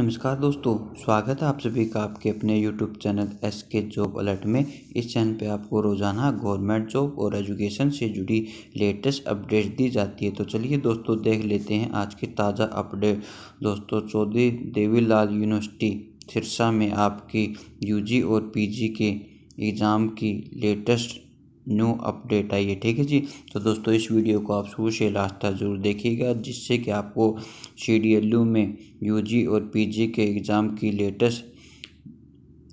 नमस्कार दोस्तों स्वागत है आप सभी का आपके अपने YouTube channel S K job alert में इस चैनल पे आपको रोज़ाना गवर्नमेंट जॉब और एजुकेशन से जुड़ी लेटेस्ट अपडेट दी जाती है तो चलिए दोस्तों देख लेते हैं आज की ताज़ा अपडेट दोस्तों चौधरी देवीलाल यूनिवर्सिटी सिरसा में आपकी यूजी और पीजी के एग्ज़ाम की लेटेस्ट न्यू अपडेट आई है ठीक है जी तो दोस्तों इस वीडियो को आप शुरू से लास्ट तक जरूर देखिएगा जिससे कि आपको सी डी एल यू में यू जी और पी जी के एग्ज़ाम की लेटेस्ट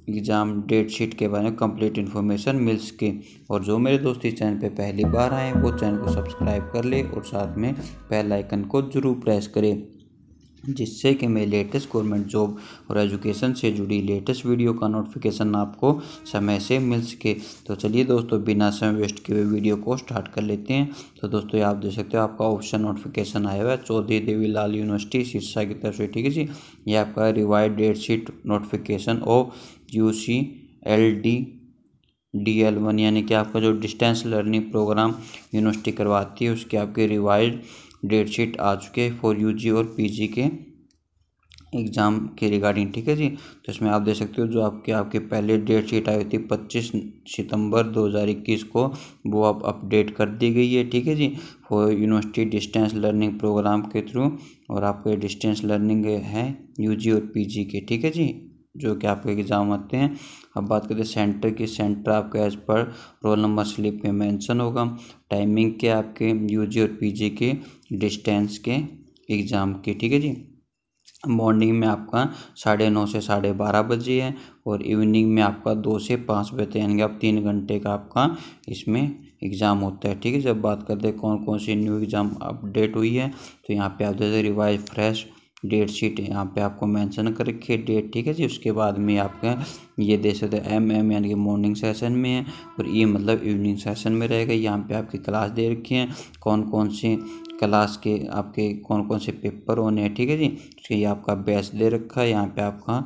एग्ज़ाम डेट शीट के बारे में कंप्लीट इन्फॉर्मेशन मिल सके और जो मेरे दोस्त इस चैनल पे पहली बार आए वो चैनल को सब्सक्राइब कर ले और साथ में बेल आइकन को जरूर प्रेस करें जिससे कि मैं लेटेस्ट गवर्नमेंट जॉब और एजुकेशन से जुड़ी लेटेस्ट वीडियो का नोटिफिकेशन आपको समय से मिल सके तो चलिए दोस्तों बिना समय वेस्ट किए हुए वीडियो को स्टार्ट कर लेते हैं तो दोस्तों आप देख सकते हो आपका ऑप्शन नोटिफिकेशन आया हुआ है चौधरी देवी लाल यूनिवर्सिटी सिरसा की तरफ से ठीक है जी ये आपका revised date sheet notification of U C L D D L one यानी कि आपका जो डिस्टेंस लर्निंग प्रोग्राम यूनिवर्सिटी करवाती है उसकी आपकी रिवाइज डेट शीट आ चुके हैं फॉर यू और पी के एग्ज़ाम के रिगार्डिंग ठीक है जी तो इसमें आप देख सकते हो जो आपके आपके पहले डेट शीट आई थी 25 सितंबर 2021 को वो आप अपडेट कर दी गई है ठीक है जी for university distance learning program के थ्रू और आपके डिस्टेंस लर्निंग है यूजी और पीजी के ठीक है जी जो कि आपके एग्ज़ाम आते हैं अब बात करते हैं सेंटर की सेंटर आपका एज पर रोल नंबर स्लिप में मेंशन होगा टाइमिंग के आपके यूजी और पीजी के डिस्टेंस के एग्ज़ाम के ठीक है जी मॉर्निंग में आपका साढ़े नौ से साढ़े बारह बजे है और इवनिंग में आपका दो से पाँच बजे यानी कि आप तीन घंटे का आपका इसमें एग्ज़ाम होता है ठीक है जब बात करते हैं कौन कौन सी न्यू एग्ज़ाम अपडेट हुई है तो यहाँ पे आप जैसे रिवाइज फ्रेश डेट शीट यहाँ पे आपको मेंशन कर रखी है डेट ठीक है जी उसके बाद में आपका ये दे सकते हैं एम एम यानी कि मॉर्निंग सेशन में है और ई e मतलब इवनिंग सेशन में रहेगा यहाँ पे आपकी क्लास दे रखी है कौन कौन सी क्लास के आपके कौन कौन से पेपर होने हैं ठीक है जी उसके ये आपका बैच दे रखा है यहाँ पे आपका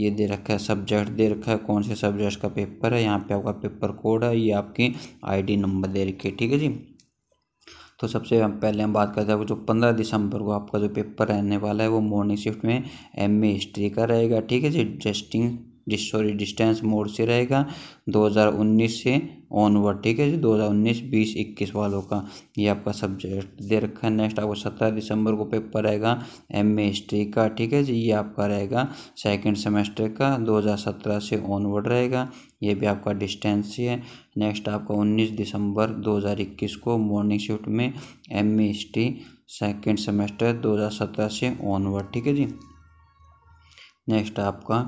ये दे रखा है सब्जेक्ट दे रखा है कौन से सब्जेक्ट का पेपर है यहाँ पे आपका पेपर कोड है ये आपकी आईडी नंबर दे रखी है ठीक है जी तो सबसे हम पहले हम बात करते हैं जो पंद्रह दिसंबर को आपका जो पेपर रहने वाला है वो मॉर्निंग शिफ्ट में एम ए हिस्ट्री का रहेगा ठीक है जी जस्टिंग सॉरी डिस्टेंस मोड से रहेगा 2019 से ऑनवर्ड ठीक है जी 2019 20 21 वालों का ये आपका सब्जेक्ट दे रखा है नेक्स्ट आपको 17 दिसंबर को पेपर रहेगा एम ए हिस्ट्री का ठीक है जी ये आपका रहेगा सेकंड सेमेस्टर का 2017 से ऑनवर्ड रहेगा ये भी आपका डिस्टेंस ही है नेक्स्ट आपका 19 दिसंबर 2021 को मॉर्निंग शिफ्ट में M A history second semester दो से ऑनवर्ड ठीक है जी नेक्स्ट आपका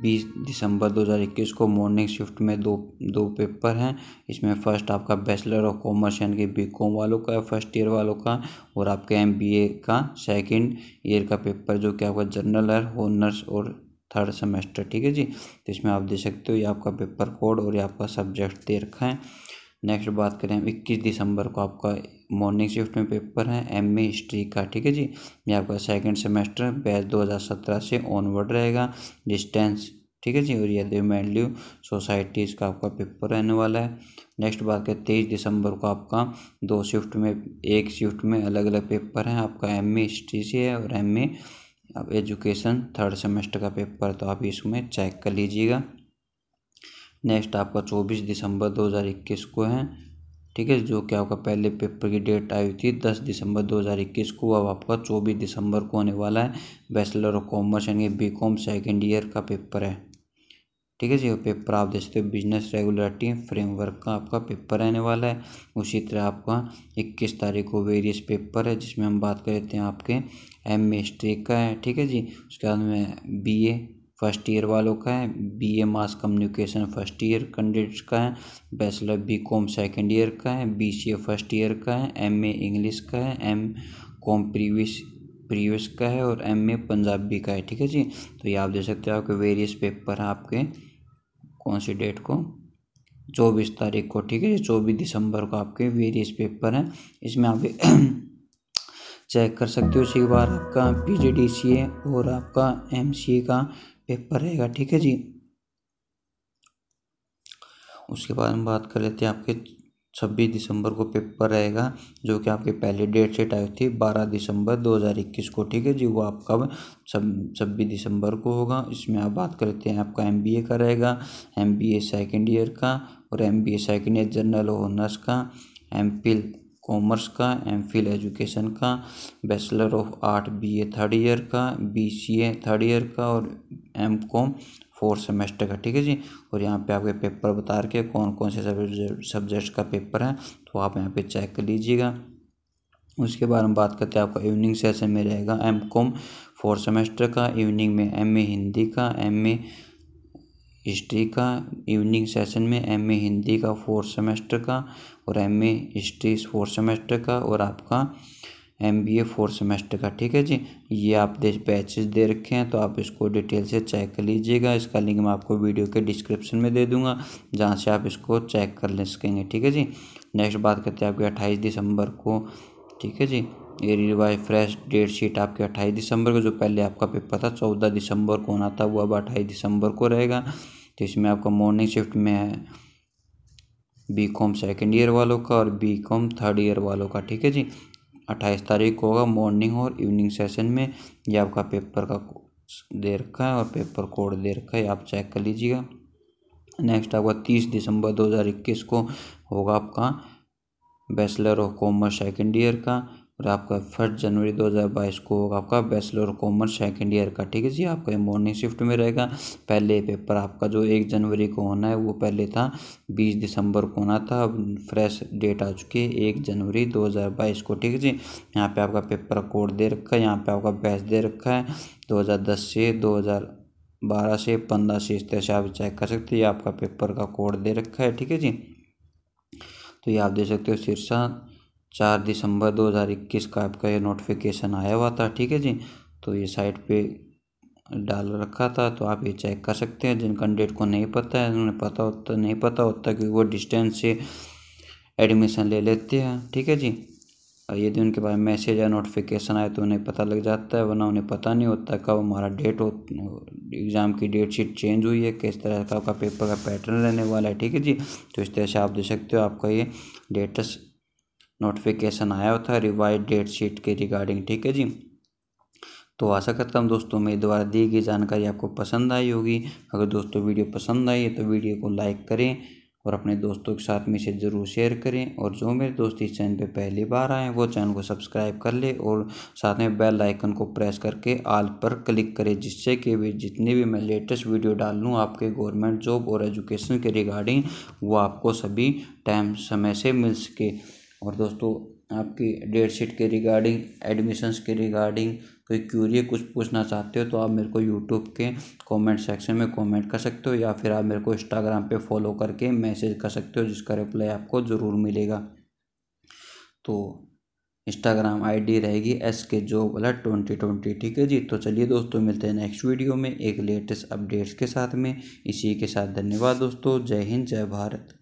बीस दिसंबर 2021 को मॉर्निंग शिफ्ट में दो दो पेपर हैं इसमें फर्स्ट आपका बैचलर ऑफ कॉमर्स यानी कि बी कॉम वालों का फर्स्ट ईयर वालों का और आपके एम बी ए का सेकेंड ईयर का पेपर जो कि आपका जनरल है ऑनर्स और थर्ड सेमेस्टर ठीक है जी तो इसमें आप दे सकते हो ये आपका पेपर कोड और ये आपका सब्जेक्ट दे रखा है नेक्स्ट बात करें इक्कीस दिसंबर को आपका मॉर्निंग शिफ्ट में पेपर है एम ए हिस्ट्री का ठीक है जी ये आपका सेकेंड सेमेस्टर बैच सत्रह से ऑनवर्ड रहेगा डिस्टेंस ठीक है जी और ये रिमेन्यू सोसाइटीज़ का आपका पेपर रहने वाला है नेक्स्ट बात करें तेईस दिसंबर को आपका दो शिफ्ट में एक शिफ्ट में अलग अलग पेपर हैं आपका एम ए हिस्ट्री से है और M A education third semester का पेपर तो आप इसमें चेक कर लीजिएगा नेक्स्ट आपका चौबीस दिसंबर दो हज़ार इक्कीस को है ठीक है जो कि आपका पहले पेपर की डेट आई हुई थी दस दिसंबर 2021 को अब आपका चौबीस दिसंबर को होने वाला है बैचलर ऑफ कॉमर्स यानी बी कॉम सेकेंड ईयर का पेपर है ठीक है जी पेपर आप देख सकते हो बिजनेस रेगुलरिटी फ्रेमवर्क का आपका पेपर रहने वाला है उसी तरह आपका इक्कीस तारीख को वेरियस पेपर है जिसमें हम बात करते हैं आपके एम हिस्ट्री का है ठीक है जी उसके बाद में बी ए फर्स्ट ईयर वालों का है B A mass communication first year candidates का है bachelor B com second year का है B C A first year का है एम ए इंग्लिश का है एम कॉम प्रीवियस प्रीवियस का है और एम ए पंजाबी का है ठीक है जी तो ये आप देख सकते हो आपके वेरियस पेपर हैं आपके कौन सी डेट को चौबीस तारीख को ठीक है चौबीस दिसंबर को आपके वेरियस पेपर हैं इसमें आप चेक कर सकते हो इसी बार आपका पी जी डी सी ए और आपका एम सी ए का पेपर रहेगा ठीक है जी उसके बाद हम बात कर लेते हैं आपके छब्बीस दिसंबर को पेपर रहेगा जो कि आपकी पहली डेट सेट आई थी बारह दिसंबर दो हज़ार इक्कीस को ठीक है जी वो आपका छब्बीस दिसंबर को होगा इसमें आप बात कर लेते हैं आपका एम बी ए का रहेगा M B A second year का और M B A second year general honours का एम फिल कॉमर्स का एम फिल एजुकेशन का bachelor of art B A third year का B C A third year का और एम कॉम फोर्थ सेमेस्टर का ठीक है जी और यहाँ पे आपके पेपर बता रखे कौन कौन से सब्जेक्ट का पेपर है तो आप यहाँ पे चेक कर लीजिएगा उसके बाद हम बात करते हैं आपका इवनिंग सेशन में रहेगा एम कॉम फोर्थ सेमेस्टर का इवनिंग में एम ए हिंदी का एम ए हिस्ट्री का इवनिंग सेशन में एम ए हिंदी का फोर्थ सेमेस्टर का और M A history fourth semester का और आपका M B A four semester का ठीक है जी ये आप बैचेस दे रखे हैं तो आप इसको डिटेल से चेक कर लीजिएगा इसका लिंक मैं आपको वीडियो के डिस्क्रिप्शन में दे दूंगा जहाँ से आप इसको चेक कर ले सकेंगे ठीक है जी नेक्स्ट बात करते हैं आपके अट्ठाईस दिसंबर को ठीक है जी ये रिवाइज फ्रेश डेट शीट आपके अट्ठाईस दिसंबर को जो पहले आपका पेपर था चौदह दिसंबर को होना था वो अब अट्ठाईस दिसंबर को रहेगा तो इसमें आपका मॉर्निंग शिफ्ट में है बी कॉम सेकेंड ईयर वालों का और बी कॉम थर्ड ईयर वालों का ठीक है जी अट्ठाईस तारीख को होगा मॉर्निंग और इवनिंग सेशन में ये आपका पेपर का दे रखा है और पेपर कोड दे रखा है आप चेक कर लीजिएगा नेक्स्ट आपका तीस दिसंबर दो हज़ार इक्कीस को होगा आपका bachelor of commerce second year का और आपका फर्स्ट जनवरी 2022 को होगा आपका बैचलर कॉमर्स सेकेंड ईयर का ठीक है जी आपका मॉर्निंग शिफ्ट में रहेगा पहले पेपर आपका जो एक जनवरी को होना है वो पहले था बीस दिसंबर को होना था अब फ्रेश डेट आ चुकी है एक जनवरी 2022 को ठीक है जी यहाँ पे आपका पेपर कोड दे रखा है यहाँ पे आपका बैच दे रखा है दो से दो बारह से पंद्रह से इस तरह से आप चेक कर सकते हैं आपका पेपर का कोड दे रखा है ठीक है जी तो ये आप देख सकते हो शीर्षा चार दिसंबर 2021 का आपका ये नोटिफिकेशन आया हुआ था ठीक है जी तो ये साइट पे डाल रखा था तो आप ये चेक कर सकते हैं जिन कैंडिडेट को नहीं पता है उन्हें पता होता नहीं पता होता कि वो डिस्टेंस से एडमिशन ले लेते हैं ठीक है जी और यदि उनके पास मैसेज या नोटिफिकेशन आए तो उन्हें पता लग जाता है वरना उन्हें पता नहीं होता कब हमारा डेट हो एग्ज़ाम की डेट शीट चेंज हुई है किस तरह का आपका पेपर का पैटर्न रहने वाला है ठीक है जी तो इस तरह से आप दे सकते हो आपका ये डेटस नोटिफिकेशन आया होता है रिवाइज डेट शीट के रिगार्डिंग ठीक है जी तो आशा करता हूँ दोस्तों मेरे द्वारा दी गई जानकारी आपको पसंद आई होगी अगर दोस्तों वीडियो पसंद आई है तो वीडियो को लाइक करें और अपने दोस्तों के साथ में इसे ज़रूर शेयर करें और जो मेरे दोस्त इस चैनल पे पहली बार आए वो चैनल को सब्सक्राइब कर ले और साथ में बेल आइकन को प्रेस करके आल पर क्लिक करें जिससे कि वे जितनी भी मैं लेटेस्ट वीडियो डाल लूँ आपके गवर्नमेंट जॉब और एजुकेशन के रिगार्डिंग वो आपको सभी टाइम समय से मिल सके और दोस्तों आपकी डेट शीट के रिगार्डिंग एडमिशन्स के रिगार्डिंग कोई क्यूरी कुछ पूछना चाहते हो तो आप मेरे को यूट्यूब के कमेंट सेक्शन में कमेंट कर सकते हो या फिर आप मेरे को इंस्टाग्राम पे फॉलो करके मैसेज कर सकते हो जिसका रिप्लाई आपको ज़रूर मिलेगा तो इंस्टाग्राम आईडी रहेगी एस के जो अलर्ट ट्वेंटी ट्वेंटी ठीक है जी तो चलिए दोस्तों मिलते हैं नेक्स्ट वीडियो में एक लेटेस्ट अपडेट्स के साथ में इसी के साथ धन्यवाद दोस्तों जय हिंद जय भारत